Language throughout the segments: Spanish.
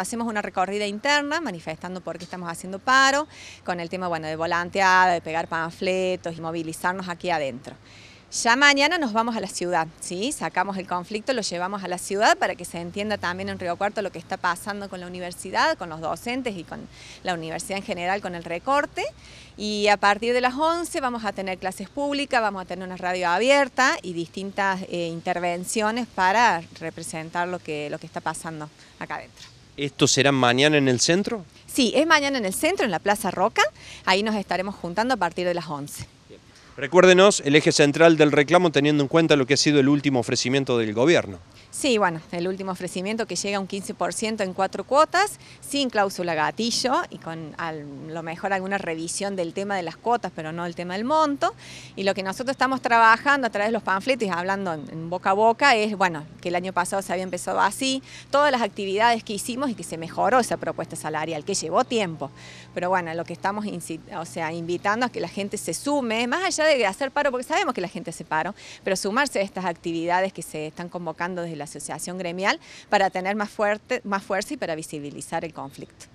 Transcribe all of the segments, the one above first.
hacemos una recorrida interna manifestando por qué estamos haciendo paro, con el tema de volanteada, de pegar panfletos y movilizarnos aquí adentro. Ya mañana nos vamos a la ciudad, ¿sí? sacamos el conflicto, lo llevamos a la ciudad para que se entienda también en Río Cuarto lo que está pasando con la universidad, con los docentes y con la universidad en general con el recorte. Y a partir de las 11 vamos a tener clases públicas, vamos a tener una radio abierta y distintas eh, intervenciones para representar lo lo que está pasando acá adentro. ¿Esto será mañana en el centro? Sí, es mañana en el centro, en la Plaza Roca. Ahí nos estaremos juntando a partir de las 11. Recuérdenos el eje central del reclamo teniendo en cuenta lo que ha sido el último ofrecimiento del gobierno. Sí, bueno, el último ofrecimiento que llega a un 15% en cuatro cuotas, sin cláusula gatillo y con a lo mejor alguna revisión del tema de las cuotas, pero no el tema del monto. Y lo que nosotros estamos trabajando a través de los panfletos y hablando en, boca a boca es, bueno, que el año pasado se había empezado así, todas las actividades que hicimos y que se mejoró esa propuesta salarial, que llevó tiempo. Pero bueno, lo que estamos o sea, invitando es que la gente se sume, más allá de hacer paro, porque sabemos que la gente se paró, pero sumarse a estas actividades que se están convocando desde la asociación gremial para tener más, fuerte, más fuerza y para visibilizar el conflicto.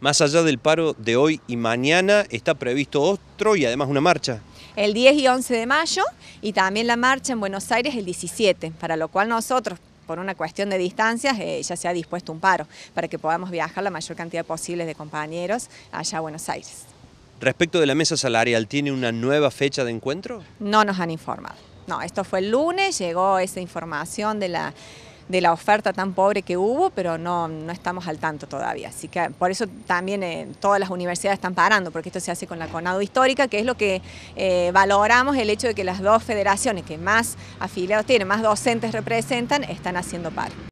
Más allá del paro de hoy y mañana, está previsto otro y además una marcha. El 10 y 11 de mayo y también la marcha en Buenos Aires el 17, para lo cual nosotros, por una cuestión de distancias, eh, ya se ha dispuesto un paro para que podamos viajar la mayor cantidad posible de compañeros allá a Buenos Aires. Respecto de la mesa salarial, ¿tiene una nueva fecha de encuentro? No nos han informado. No, esto fue el lunes, llegó esa información de la oferta tan pobre que hubo, pero no, no estamos al tanto todavía. Así que por eso también eh, todas las universidades están parando, porque esto se hace con la CONADO histórica, que es lo que eh, valoramos el hecho de que las dos federaciones que más afiliados tienen, más docentes representan, están haciendo par.